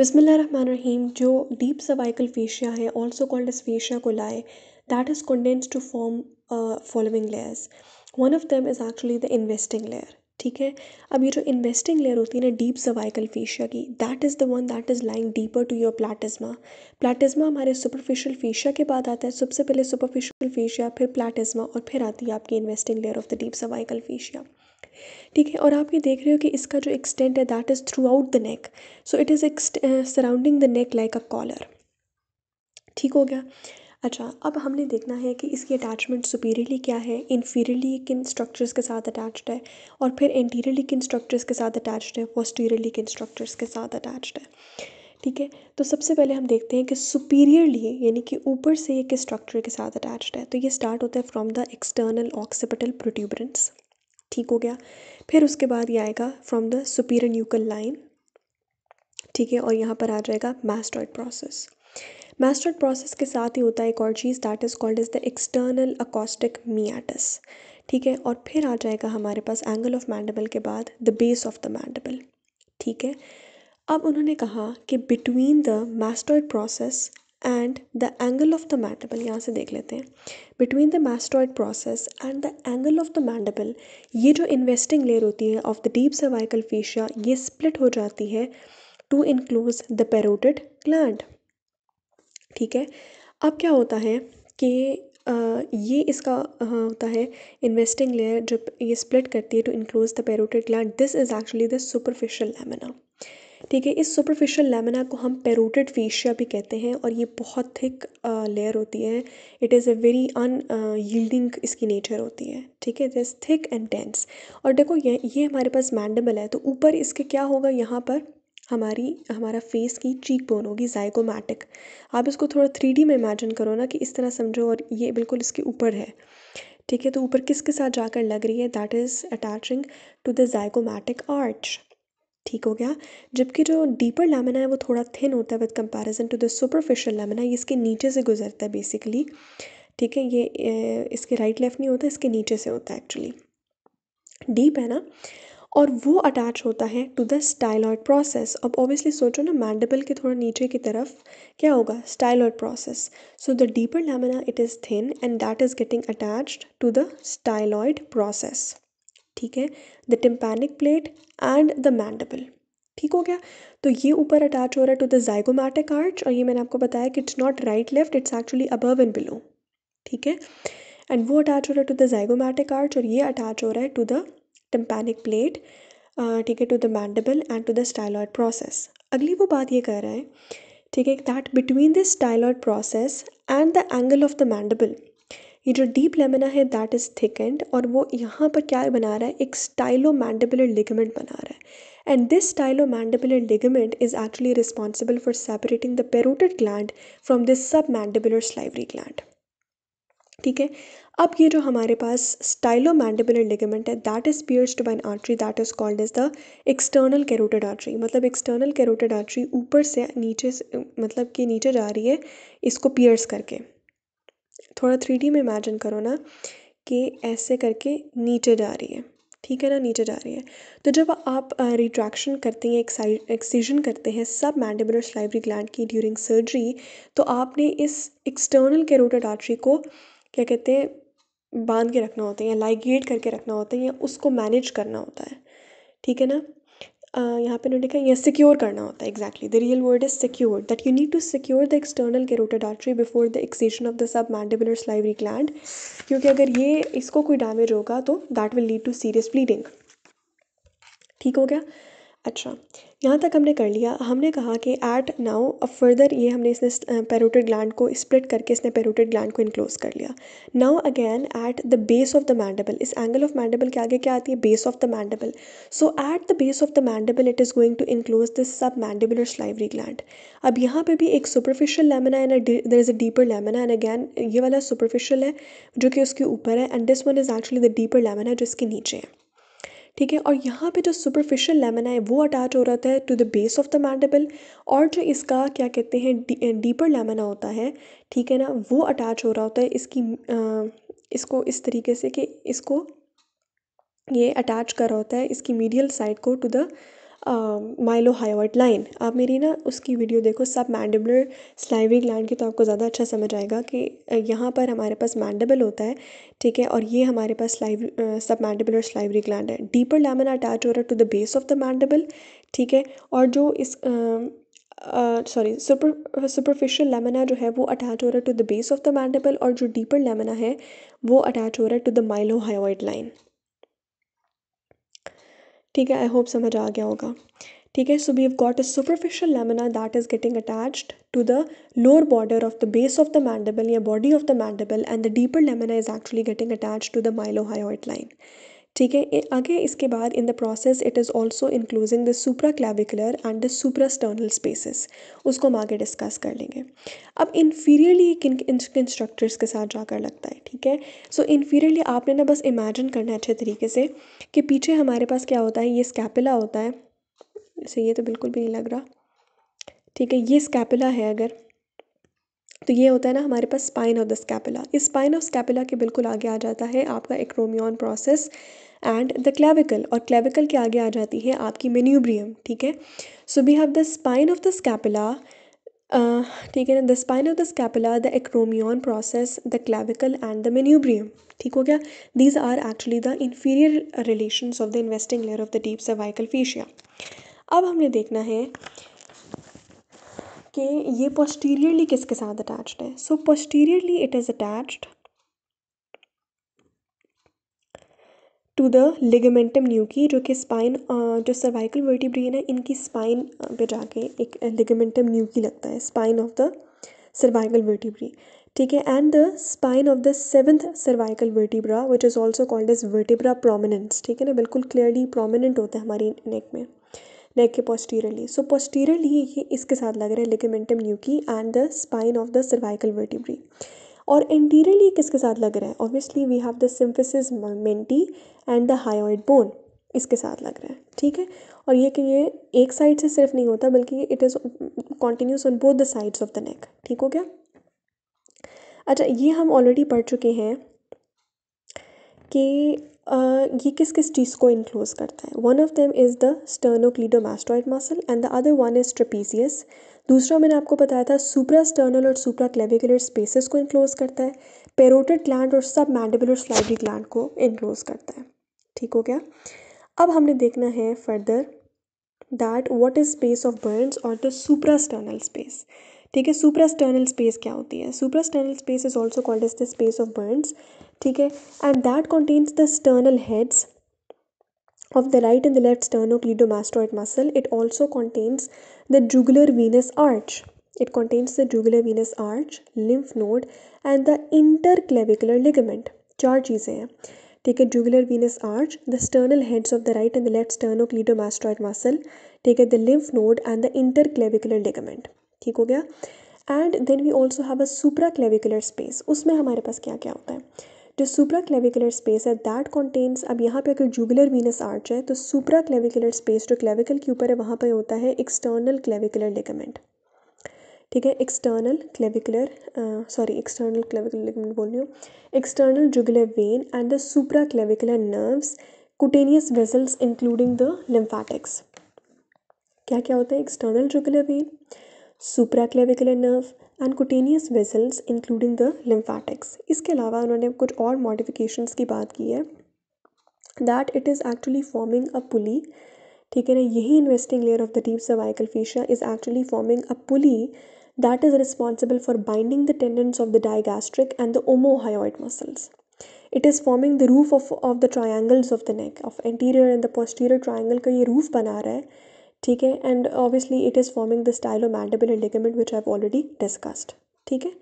बिसमीम जो deep cervical fascia है ऑल्सो कॉल्ड एस फेशिया को लाए that is condense to form following layers one of them is actually the investing layer ठीक है अब ये जो इन्वेस्टिंग लेयर होती है ना डीप सर्वाइकल फेशिया की that is the one that is lying deeper to your platysma platysma हमारे सुपरफिशियल फेशिया के बाद आता है सबसे पहले सुपरफिशियल फेशिया फिर प्लाटिज्मा और फिर आती है आपकी investing layer of the deep cervical fascia ठीक है और आप ये देख रहे हो कि इसका जो एक्सटेंट है that is throughout the neck so it is surrounding the neck like a collar ठीक हो गया अच्छा अब हमने देखना है कि इसकी अटैचमेंट सुपीरियरली क्या है इन्फीरियरली किन स्ट्रक्चर्स के साथ अटैच्ड है और फिर इंटीरियरली किन स्ट्रक्चर्स के साथ अटैच्ड है पोस्टीरियरली किन स्ट्रक्चर्स के साथ अटैच्ड है ठीक है तो सबसे पहले हम देखते हैं कि सुपीरियरली यानी कि ऊपर से ये किस स्ट्रक्चर के साथ अटैच्ड है तो ये स्टार्ट होता है from the external occipital protuberance ठीक हो गया फिर उसके बाद ये आएगा from the superior nuchal line ठीक है और यहाँ पर आ जाएगा मैस्ट्रॉइड प्रोसेस मैस्ट्रॉइड प्रोसेस के साथ ही होता है एक और चीज़ that is called is the external acoustic meatus ठीक है और फिर आ जाएगा हमारे पास एंगल ऑफ मैंडबल के बाद the base of the mandible ठीक है अब उन्होंने कहा कि between the mastoid process and the angle of the mandible यहाँ से देख लेते हैं between the mastoid process and the angle of the mandible ये जो इन्वेस्टिंग लेयर होती है of the deep cervical fascia ये स्प्लिट हो जाती है to enclose the parotid gland ठीक है अब क्या होता है कि ये इसका होता है इन्वेस्टिंग लेयर जो ये स्प्लिट करती है to enclose the parotid gland this is actually the superficial lamina ठीक है इस सुपरफिशियल लेमिना को हम पेरोटेड फेशिया भी कहते हैं और ये बहुत थिक लेयर uh, होती है it is a very unyielding इसकी नेचर होती है ठीक है दिस थिक एंड डेंस और देखो ये ये हमारे पास मैंडेबल है तो ऊपर इसके क्या होगा यहाँ पर हमारी हमारा फेस की चीक बोन होगी जाइकोमैटिक आप इसको थोड़ा थ्री में इमेजिन करो ना कि इस तरह समझो और ये बिल्कुल इसके ऊपर है ठीक है तो ऊपर किसके साथ जाकर लग रही है that is attaching to the zygomatic arch ठीक हो गया जबकि जो डीपर लेमना है वो थोड़ा थिन होता है with comparison to the superficial lamina ये इसके नीचे से गुजरता है बेसिकली ठीक है ये इसके राइट लेफ्ट नहीं होता इसके नीचे से होता है एक्चुअली डीप है ना और वो अटैच होता है टू द स्टाइलॉयड प्रोसेस अब ऑब्वियसली सोचो ना मैंडेबल के थोड़ा नीचे की तरफ क्या होगा styloid process so the deeper lamina it is thin and that is getting attached to the styloid process ठीक है the tympanic plate and the mandible ठीक हो गया तो ये ऊपर अटैच हो रहा है टू द जाइगोमैटिक आर्च और ये मैंने आपको बताया कि it's not right left it's actually above and below ठीक है एंड वो अटैच हो रहा है टू द जाइगोमैटिक आर्च और ये अटैच हो रहा है टू द टिम्पैनिक प्लेट ठीक है to the mandible and to the styloid process अगली वो बात ये कह रहा है ठीक है that between the styloid process and the angle of the mandible ये जो डीप लेमिना है दैट इज़ थिकेंड और वो यहाँ पर क्या बना रहा है एक स्टाइलो स्टाइलोमैंडिबुलर लिगमेंट बना रहा है and this stylo stylomandibular ligament is actually responsible for separating the parotid gland from this sub mandibular salivary gland ठीक है अब ये जो हमारे पास स्टाइलो स्टाइलोमैंडिबुलर लिगमेंट है that is pierced to an artery that is called is the external carotid artery मतलब external carotid artery ऊपर से नीचे से मतलब कि नीचे जा रही है इसको पियर्स करके थोड़ा थ्री डी में इमेजिन करो ना कि ऐसे करके नीचे जा रही है ठीक है ना नीचे जा रही है तो जब आप रिट्रैक्शन करते हैं एक्सीजन करते हैं सब मैंडेबर स्लाइवरी ग्लैंड की ड्यूरिंग सर्जरी तो आपने इस एक्सटर्नल के रोटेड आर्टरी को क्या कहते हैं बांध के रखना होता है या लाइगेट करके रखना होता है या उसको मैनेज करना होता है ठीक है ना यहाँ पे उन्होंने कहा यह सिक्योर करना होता है exactly the real word is secure that you need to secure the external carotid artery before the excision of the sub mandibular salivary gland क्योंकि अगर ये इसको कोई डैमेज होगा तो that will lead to serious bleeding ठीक हो गया अच्छा यहाँ तक हमने कर लिया हमने कहा कि एट नाउ अब फर्दर ये हमने इसने पेरोटेड ग्लैंड को स्प्लिट करके इसने पेरोटेड ग्लैंड को इनक्लोज कर लिया now again at the base of the mandible इस एंगल ऑफ मैंडेबल के आगे क्या आती है base of the mandible so at the base of the mandible it is going to enclose this sub mandibular salivary gland अब यहाँ पर भी एक superficial lamina and there is a deeper lamina and again ये वाला superficial है जो कि उसके ऊपर है and this one is actually the deeper lamina जो इसके नीचे है ठीक है और यहाँ पे जो सुपरफिशियल लेमन है वो अटैच हो रहा है to the base of the mandible और जो इसका क्या कहते हैं डीपर लेमना होता है ठीक है ना वो अटैच हो रहा होता है इसकी इसको इस तरीके से कि इसको ये अटैच कर रहा होता है इसकी मीडियल साइड को to the mylohyoid line आप मेरी ना उसकी वीडियो देखो सब मैंडबलर स्लाइवी ग्लैंड की तो आपको ज़्यादा अच्छा समझ आएगा कि यहाँ पर हमारे पास मैंडबल होता है ठीक है और ये हमारे पास स्लाइव सब मैंडिबुलर स्लाइवरी ग्लैंड है डीपर लेमन अटैच हो रहा to the base of the mandible ठीक है और जो इस सॉरी सुपर सुपरफिशियल लेमना जो है वो अटैच हो रहा है to the base of the mandible और जो डीपर लेमना है वो अटैच हो रहा है to the mylohyoid line ठीक है आई होप समझ आ गया होगा ठीक है so we have got a superficial lamina that is getting attached to the lower border of the base of the mandible या body of the mandible and the deeper lamina is actually getting attach to the mylohyoid line ठीक है आगे इसके बाद in the process it is also enclosing the supra clavicular and the sternal spaces उसको हम आगे discuss कर लेंगे अब इन्फीरियरली किन कंस्ट्रक्टर्स के साथ जाकर लगता है ठीक है सो इन्फीरियरली आपने ना बस इमेजिन करना है अच्छे तरीके से कि पीछे हमारे पास क्या होता है ये स्कैपिला होता है सही है तो बिल्कुल भी नहीं लग रहा ठीक है ये स्कैपिला है अगर तो ये होता है ना हमारे पास स्पाइन ऑफ द स्कैपुला इस स्पाइन ऑफ स्कैपुला के बिल्कुल आगे आ जाता है आपका acromion process and the clavicle और क्लेविकल के आगे आ जाती है आपकी मेन्यूब्रियम ठीक है so we have the spine of the scapula ठीक है ना the spine of the scapula the acromion process the clavicle and the manubrium ठीक हो गया these are actually the inferior relation of the investing layer of the deep cervical fascia अब हमने देखना है कि ये पोस्टीरियरली किसके साथ अटैच्ड है so posteriorly it is attached to the ligamentum nuchae जो कि स्पाइन जो सर्वाइकल वर्टिब्री है ना इनकी स्पाइन पे जाके एक लिगामेंटम न्यूकी लगता है spine of the cervical vertebrae ठीक है and the spine of the seventh cervical vertebra which is also called is vertebra prominens ठीक है ना बिल्कुल क्लियरली प्रोमिनेंट होता है हमारी नेक में नेक के पोस्टीरियरली सो पोस्टीरियरली ये इसके साथ लग रहा है ligamentum nuchae and the spine of the cervical vertebrae और इंटीरियरली किसके साथ लग रहा है obviously we have the symphysis menti and the hyoid bone इसके साथ लग रहा है ठीक है और ये कि ये एक साइड से सिर्फ नहीं होता बल्कि it is continuous on both the sides of the neck ठीक हो गया अच्छा ये हम ऑलरेडी पढ़ चुके हैं कि ये किस किस चीज़ को इनक्लोज करता है one of them is the sternocleidomastoid muscle and the other one is trapezius दूसरा मैंने आपको बताया था सुप्रा स्टर्नल और सुप्रा क्लेविकुलर स्पेसिस को इनक्लोज करता है पेरोटेड ग्लैंड और सब मैंडिबुलर स्लाइडी ग्लैंड को इनक्लोज करता है ठीक हो गया अब हमने देखना है further that what is space of Burns और द सुप्रा स्टर्नल स्पेस ठीक है सुप्रास्टर्नल स्पेस क्या होती है suprasternal space is also called as the space of Burns ठीक है and that contains the sternal heads of the right and the left sternocleidomastoid muscle. It also contains the jugular venous arch. It contains the jugular venous arch, lymph node, and the interclavicular ligament. चार चीज़ें हैं ठीक है jugular venous arch the sternal heads of the right and the left sternocleidomastoid muscle ठीक है the lymph node and the interclavicular ligament ठीक हो गया and then we also have a supra clavicular space उसमें हमारे पास क्या क्या होता है जो सुपरा क्लेविकुलर स्पेस है दैट कॉन्टेन्स अब यहाँ पे अगर जुगुलर वीनस आर्च है तो सुपरा क्लेविकुलर स्पेस जो क्लेविकल के ऊपर है वहाँ पे होता है एक्सटर्नल क्लेविकुलर लिगामेंट ठीक है external clavicular sorry external clavicular ligament बोल रही हूँ external jugular vein and the supra clavicular nerves cutaneous vessels including the lymphatics क्या क्या होता है external jugular vein supraclavicular nerve and cutaneous vessels including the lymphatics इसके अलावा उन्होंने कुछ और मॉडिफिकेशंस की बात की है that it is actually forming a pulley ठीक है ना यही investing layer of the deep cervical fascia is actually forming a pulley that is responsible for binding the tendons of the digastric and the omohyoid muscles it is forming the roof of of the triangles of the neck of anterior and the posterior triangle का ये roof बना रहा है ठीक है and obviously it is forming the stylomandibular ligament which which have already discussed ठीक है